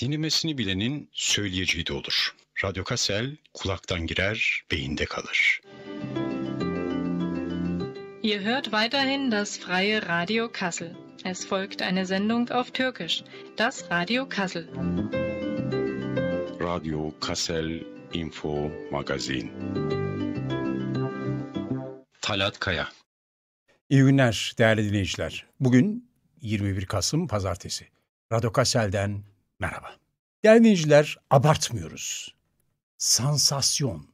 dinlemesini bilenin söyleyeceği de olur. Radyo Kasel kulaktan girer, beyinde kalır. Ihr hört weiterhin das freie Radio Kassel. Es folgt eine Sendung auf Türkisch, das Radio Kassel. Radio Kassel Info Magazin. Talat Kaya. İyi günler değerli dinleyiciler. Bugün 21 Kasım Pazartesi. Radyo Kassel'den Merhaba. Değerli dinleyiciler, abartmıyoruz. Sansasyon.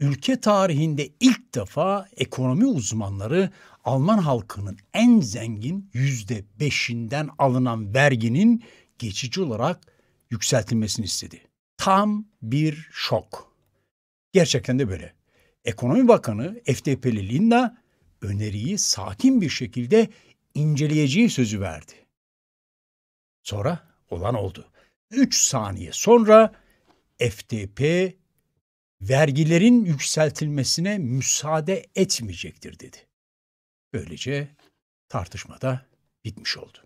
Ülke tarihinde ilk defa ekonomi uzmanları Alman halkının en zengin yüzde beşinden alınan verginin geçici olarak yükseltilmesini istedi. Tam bir şok. Gerçekten de böyle. Ekonomi Bakanı FDP'li Linda öneriyi sakin bir şekilde inceleyeceği sözü verdi. Sonra olan oldu. 3 saniye sonra FTP vergilerin yükseltilmesine müsaade etmeyecektir dedi. Böylece tartışmada bitmiş oldu.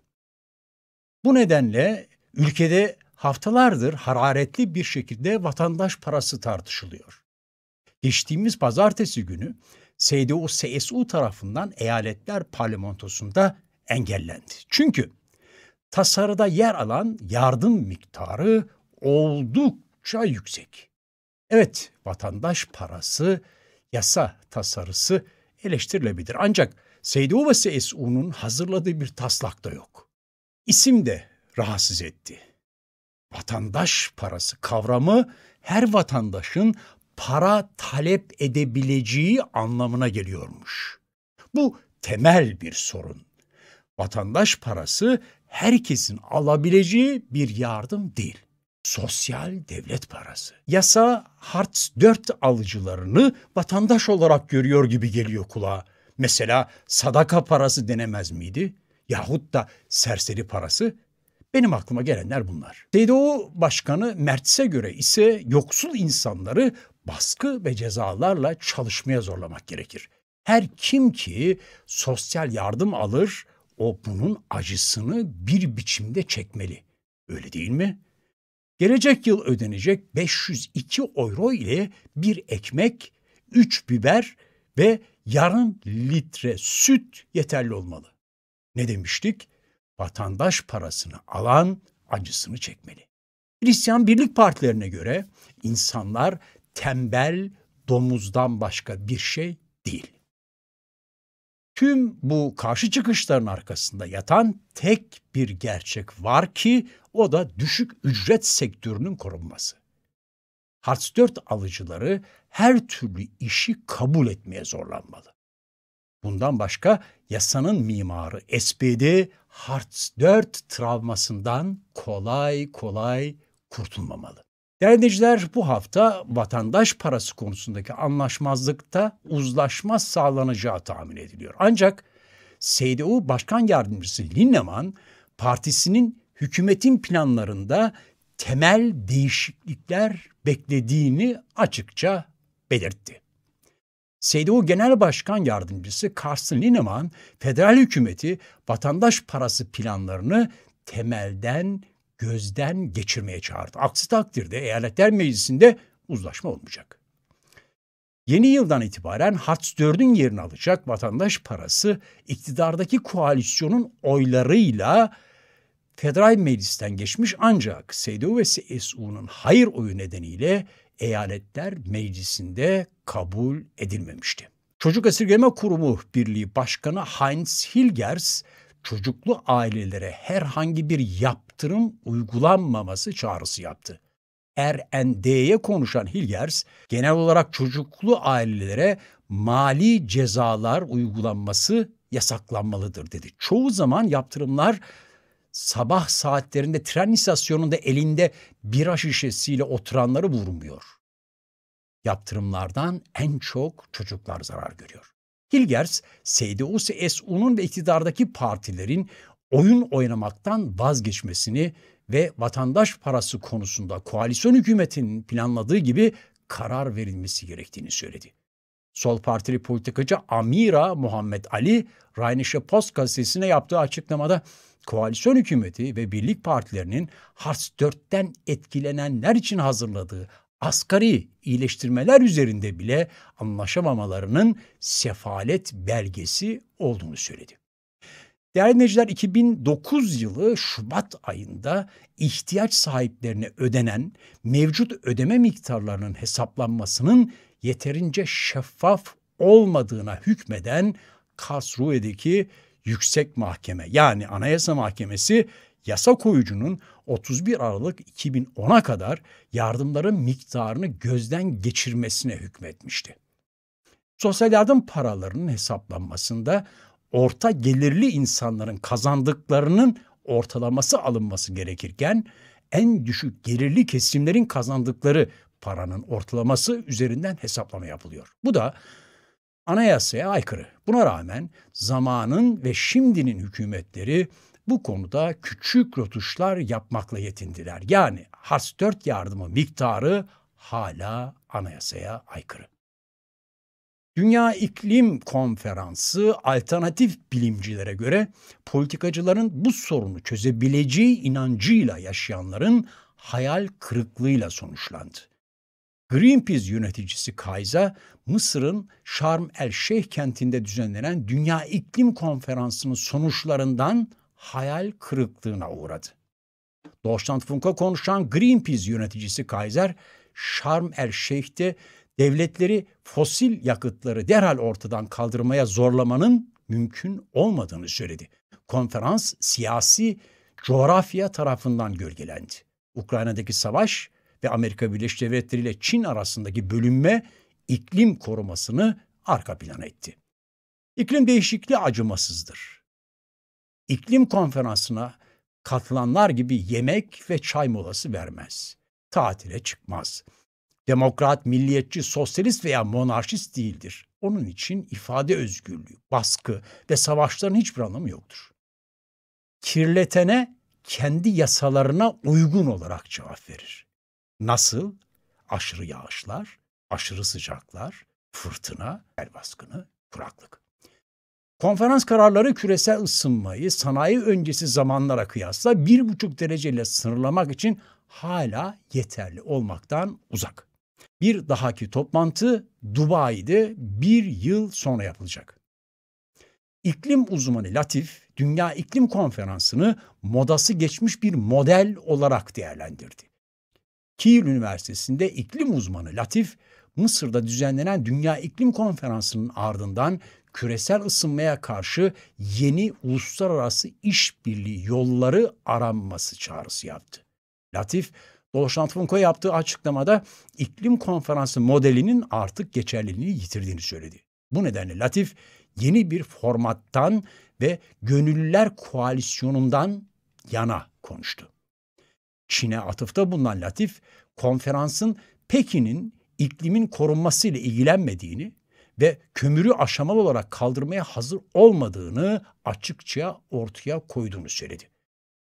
Bu nedenle ülkede haftalardır hararetli bir şekilde vatandaş parası tartışılıyor. Geçtiğimiz pazartesi günü CDU CSU tarafından eyaletler parlamentosunda engellendi. Çünkü tasarıda yer alan yardım miktarı oldukça yüksek. Evet, vatandaş parası, yasa tasarısı eleştirilebilir. Ancak Seydi Ovasi Es'u'nun hazırladığı bir taslak da yok. İsim de rahatsız etti. Vatandaş parası kavramı her vatandaşın para talep edebileceği anlamına geliyormuş. Bu temel bir sorun. Vatandaş parası herkesin alabileceği bir yardım değil. Sosyal devlet parası. Yasa Hartz 4 alıcılarını vatandaş olarak görüyor gibi geliyor kulağa. Mesela sadaka parası denemez miydi? Yahut da serseri parası? Benim aklıma gelenler bunlar. TDO Başkanı Mert'se göre ise yoksul insanları baskı ve cezalarla çalışmaya zorlamak gerekir. Her kim ki sosyal yardım alır, o bunun acısını bir biçimde çekmeli. Öyle değil mi? Gelecek yıl ödenecek 502 euro ile bir ekmek, 3 biber ve yarım litre süt yeterli olmalı. Ne demiştik? Vatandaş parasını alan acısını çekmeli. Hristiyan birlik partilerine göre insanlar tembel domuzdan başka bir şey değil. Tüm bu karşı çıkışların arkasında yatan tek bir gerçek var ki o da düşük ücret sektörünün korunması. Hartz 4 alıcıları her türlü işi kabul etmeye zorlanmalı. Bundan başka yasanın mimarı SPD Hartz 4 travmasından kolay kolay kurtulmamalı. Değerli dinleyiciler bu hafta vatandaş parası konusundaki anlaşmazlıkta uzlaşma sağlanacağı tahmin ediliyor. Ancak SDU Başkan Yardımcısı Linneman partisinin hükümetin planlarında temel değişiklikler beklediğini açıkça belirtti. SDU Genel Başkan Yardımcısı Carsten Linnemann, federal hükümeti vatandaş parası planlarını temelden gözden geçirmeye çağırdı. Aksi takdirde eyaletler meclisinde uzlaşma olmayacak. Yeni yıldan itibaren Hartz 4'ün yerini alacak vatandaş parası iktidardaki koalisyonun oylarıyla federal meclisten geçmiş ancak CDU ve CSU'nun hayır oyu nedeniyle eyaletler meclisinde kabul edilmemişti. Çocuk Esirgeme Kurumu Birliği Başkanı Heinz Hilgers çocuklu ailelere herhangi bir yaptırım uygulanmaması çağrısı yaptı. RND'ye konuşan Hilgers, genel olarak çocuklu ailelere mali cezalar uygulanması yasaklanmalıdır dedi. Çoğu zaman yaptırımlar sabah saatlerinde tren istasyonunda elinde bira şişesiyle oturanları vurmuyor. Yaptırımlardan en çok çocuklar zarar görüyor. Hilgers, CDU-CSU'nun ve iktidardaki partilerin oyun oynamaktan vazgeçmesini ve vatandaş parası konusunda koalisyon hükümetinin planladığı gibi karar verilmesi gerektiğini söyledi. Sol partili politikacı Amira Muhammed Ali, Rheinische Post gazetesine yaptığı açıklamada koalisyon hükümeti ve birlik partilerinin Hars 4'ten etkilenenler için hazırladığı asgari iyileştirmeler üzerinde bile anlaşamamalarının sefalet belgesi olduğunu söyledi. Değerli dinleyiciler 2009 yılı Şubat ayında ihtiyaç sahiplerine ödenen mevcut ödeme miktarlarının hesaplanmasının yeterince şeffaf olmadığına hükmeden Karlsruhe'deki Yüksek Mahkeme yani Anayasa Mahkemesi yasa koyucunun 31 Aralık 2010'a kadar yardımların miktarını gözden geçirmesine hükmetmişti. Sosyal yardım paralarının hesaplanmasında orta gelirli insanların kazandıklarının ortalaması alınması gerekirken en düşük gelirli kesimlerin kazandıkları paranın ortalaması üzerinden hesaplama yapılıyor. Bu da anayasaya aykırı. Buna rağmen zamanın ve şimdinin hükümetleri bu konuda küçük rotuşlar yapmakla yetindiler. Yani has 4 yardımı miktarı hala anayasaya aykırı. Dünya İklim Konferansı alternatif bilimcilere göre politikacıların bu sorunu çözebileceği inancıyla yaşayanların hayal kırıklığıyla sonuçlandı. Greenpeace yöneticisi Kayza, Mısır'ın Şarm el Şeyh kentinde düzenlenen Dünya İklim Konferansı'nın sonuçlarından hayal kırıklığına uğradı. Funka konuşan Greenpeace yöneticisi Kaiser, Şarm el Şeyh'te devletleri fosil yakıtları derhal ortadan kaldırmaya zorlamanın mümkün olmadığını söyledi. Konferans siyasi coğrafya tarafından gölgelendi. Ukrayna'daki savaş ve Amerika Birleşik Devletleri ile Çin arasındaki bölünme iklim korumasını arka plana etti. İklim değişikliği acımasızdır. İklim konferansına katılanlar gibi yemek ve çay molası vermez. Tatile çıkmaz. Demokrat, milliyetçi, sosyalist veya monarşist değildir. Onun için ifade özgürlüğü, baskı ve savaşların hiçbir anlamı yoktur. Kirletene kendi yasalarına uygun olarak cevap verir. Nasıl? Aşırı yağışlar, aşırı sıcaklar, fırtına, el baskını, kuraklık. Konferans kararları küresel ısınmayı sanayi öncesi zamanlara kıyasla 1,5 dereceyle sınırlamak için hala yeterli olmaktan uzak. Bir dahaki toplantı Dubai'de bir yıl sonra yapılacak. İklim uzmanı Latif, Dünya İklim Konferansı'nı modası geçmiş bir model olarak değerlendirdi. Kiel Üniversitesi'nde iklim uzmanı Latif, Mısır'da düzenlenen Dünya İklim Konferansı'nın ardından küresel ısınmaya karşı yeni uluslararası işbirliği yolları aranması çağrısı yaptı. Latif, Dolşantfunko yaptığı açıklamada iklim konferansı modelinin artık geçerliliğini yitirdiğini söyledi. Bu nedenle Latif yeni bir formattan ve gönüllüler koalisyonundan yana konuştu. Çin'e atıfta bulunan Latif, konferansın Pekin'in iklimin korunması ile ilgilenmediğini ve kömürü aşamalı olarak kaldırmaya hazır olmadığını açıkça ortaya koyduğunu söyledi.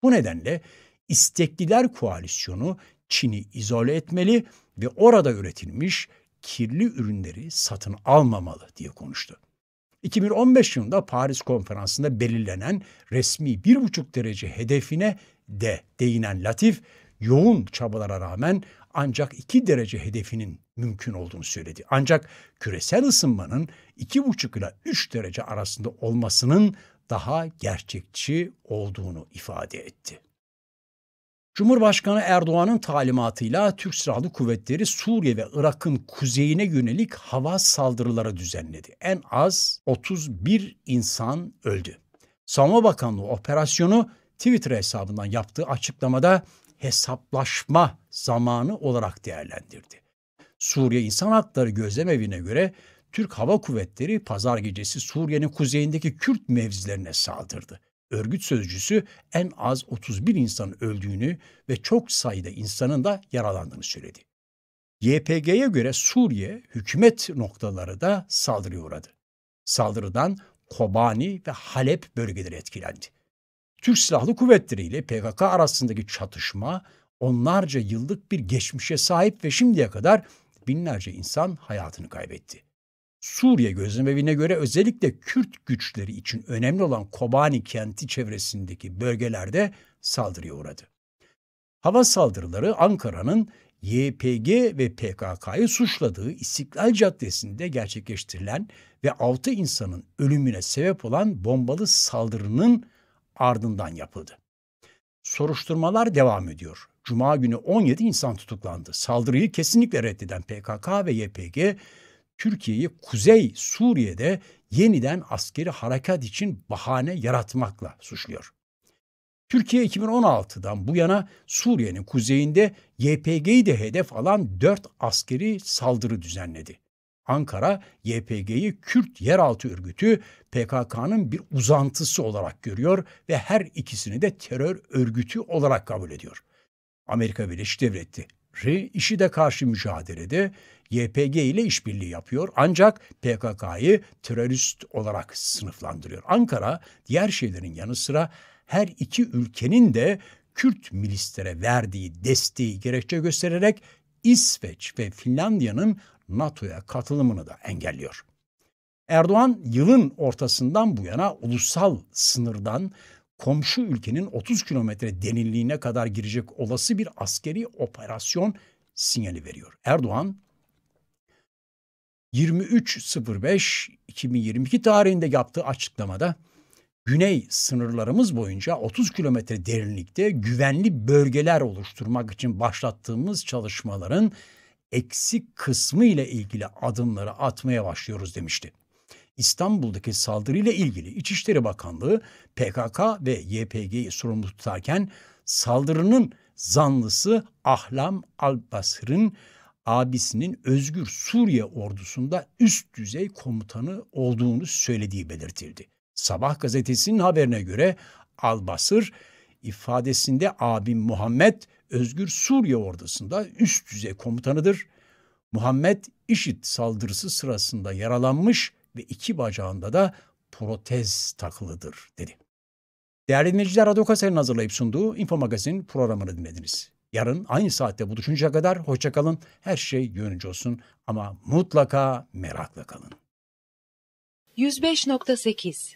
Bu nedenle istekliler Koalisyonu Çin'i izole etmeli ve orada üretilmiş kirli ürünleri satın almamalı diye konuştu. 2015 yılında Paris Konferansı'nda belirlenen resmi 1,5 derece hedefine de değinen Latif, yoğun çabalara rağmen ancak 2 derece hedefinin mümkün olduğunu söyledi. Ancak küresel ısınmanın 2,5 ile 3 derece arasında olmasının daha gerçekçi olduğunu ifade etti. Cumhurbaşkanı Erdoğan'ın talimatıyla Türk Silahlı Kuvvetleri Suriye ve Irak'ın kuzeyine yönelik hava saldırıları düzenledi. En az 31 insan öldü. Savunma Bakanlığı operasyonu Twitter hesabından yaptığı açıklamada hesaplaşma zamanı olarak değerlendirdi. Suriye İnsan Hakları Gözlemevi'ne göre Türk Hava Kuvvetleri pazar gecesi Suriye'nin kuzeyindeki Kürt mevzilerine saldırdı. Örgüt sözcüsü en az 31 insanın öldüğünü ve çok sayıda insanın da yaralandığını söyledi. YPG'ye göre Suriye hükümet noktaları da saldırıya uğradı. Saldırıdan Kobani ve Halep bölgeleri etkilendi. Türk Silahlı Kuvvetleri ile PKK arasındaki çatışma onlarca yıllık bir geçmişe sahip ve şimdiye kadar binlerce insan hayatını kaybetti. Suriye gözlemevine göre özellikle Kürt güçleri için önemli olan Kobani kenti çevresindeki bölgelerde saldırıya uğradı. Hava saldırıları Ankara'nın YPG ve PKK'yı suçladığı İstiklal Caddesi'nde gerçekleştirilen ve 6 insanın ölümüne sebep olan bombalı saldırının ardından yapıldı. Soruşturmalar devam ediyor. Cuma günü 17 insan tutuklandı. Saldırıyı kesinlikle reddeden PKK ve YPG, Türkiye'yi Kuzey Suriye'de yeniden askeri harekat için bahane yaratmakla suçluyor. Türkiye 2016'dan bu yana Suriye'nin kuzeyinde YPG'yi de hedef alan 4 askeri saldırı düzenledi. Ankara, YPG'yi Kürt Yeraltı Örgütü PKK'nın bir uzantısı olarak görüyor ve her ikisini de terör örgütü olarak kabul ediyor. Amerika Birleşik Devletleri işi de karşı mücadelede YPG ile işbirliği yapıyor ancak PKK'yı terörist olarak sınıflandırıyor. Ankara diğer şeylerin yanı sıra her iki ülkenin de Kürt milislere verdiği desteği gerekçe göstererek İsveç ve Finlandiya'nın NATO'ya katılımını da engelliyor. Erdoğan yılın ortasından bu yana ulusal sınırdan komşu ülkenin 30 kilometre derinliğine kadar girecek olası bir askeri operasyon sinyali veriyor. Erdoğan 23.05.2022 tarihinde yaptığı açıklamada güney sınırlarımız boyunca 30 kilometre derinlikte güvenli bölgeler oluşturmak için başlattığımız çalışmaların eksik kısmı ile ilgili adımları atmaya başlıyoruz demişti. İstanbul'daki saldırıyla ilgili İçişleri Bakanlığı PKK ve YPG'yi sorumlu tutarken saldırının zanlısı Ahlam Albasır'ın abisinin Özgür Suriye ordusunda üst düzey komutanı olduğunu söylediği belirtildi. Sabah gazetesinin haberine göre Albasır ifadesinde abim Muhammed Özgür Suriye ordusunda üst düzey komutanıdır. Muhammed IŞİD saldırısı sırasında yaralanmış ve iki bacağında da protez takılıdır dedi. Değerli dinleyiciler Radyo Kaser'in hazırlayıp sunduğu Info Magazin programını dinlediniz. Yarın aynı saatte buluşunca kadar hoşçakalın. Her şey yönünce olsun ama mutlaka merakla kalın. 105.8